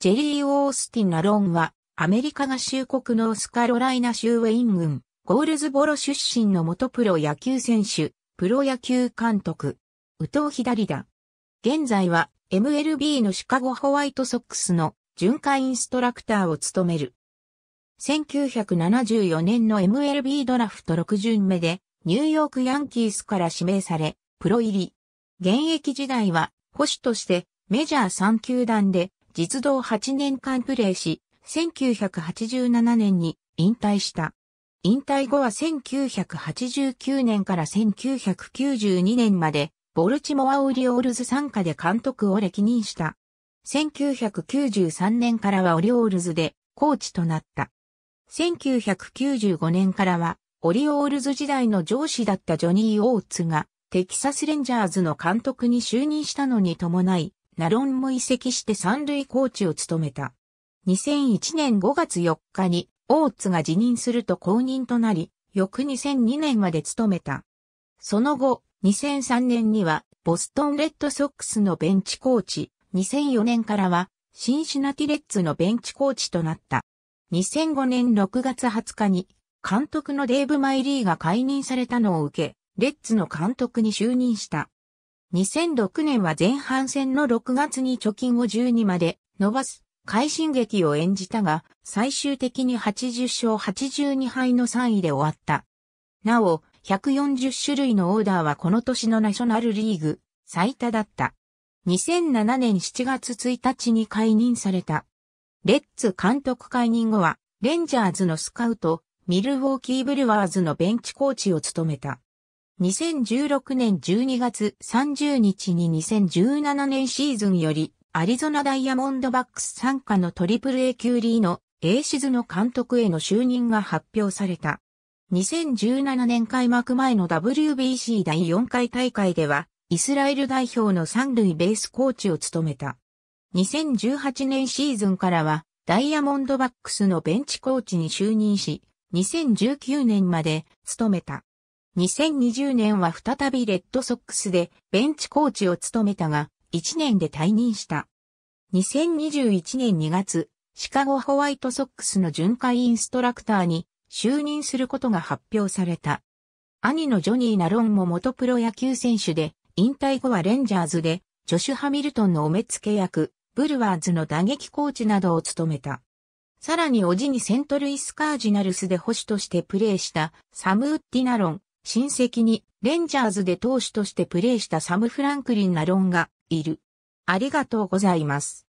ジェリー・オースティン・アロンは、アメリカ合衆国のオスカロライナ州ウェイン郡、ゴールズボロ出身の元プロ野球選手、プロ野球監督、宇藤左だ。現在は、MLB のシカゴホワイトソックスの巡回インストラクターを務める。1974年の MLB ドラフト6巡目で、ニューヨークヤンキースから指名され、プロ入り。現役時代は、保守として、メジャー3球団で、実動8年間プレーし、1987年に引退した。引退後は1989年から1992年まで、ボルチモアオリオールズ参加で監督を歴任した。1993年からはオリオールズでコーチとなった。1995年からはオリオールズ時代の上司だったジョニー・オーツがテキサス・レンジャーズの監督に就任したのに伴いナロンも移籍して三塁コーチを務めた。2001年5月4日に、オーツが辞任すると公認となり、翌2002年まで務めた。その後、2003年には、ボストンレッドソックスのベンチコーチ、2004年からは、シンシナティレッツのベンチコーチとなった。2005年6月20日に、監督のデーブ・マイリーが解任されたのを受け、レッツの監督に就任した。2006年は前半戦の6月に貯金を12まで伸ばす快進撃を演じたが、最終的に80勝82敗の3位で終わった。なお、140種類のオーダーはこの年のナショナルリーグ最多だった。2007年7月1日に解任された。レッツ監督解任後は、レンジャーズのスカウト、ミルウォーキーブルワーズのベンチコーチを務めた。2016年12月30日に2017年シーズンより、アリゾナダイヤモンドバックス参加のトリプル A 級リーのエーシズの監督への就任が発表された。2017年開幕前の WBC 第4回大会では、イスラエル代表の三塁ベースコーチを務めた。2018年シーズンからは、ダイヤモンドバックスのベンチコーチに就任し、2019年まで務めた。2020年は再びレッドソックスでベンチコーチを務めたが、1年で退任した。2021年2月、シカゴホワイトソックスの巡回インストラクターに就任することが発表された。兄のジョニー・ナロンも元プロ野球選手で、引退後はレンジャーズで、ジョシュ・ハミルトンのお目付け役、ブルワーズの打撃コーチなどを務めた。さらにおじにセントルイス・カージナルスで保守としてプレーしたサム・ウッディ・ナロン、親戚にレンジャーズで投手としてプレーしたサム・フランクリン・ナロンがいる。ありがとうございます。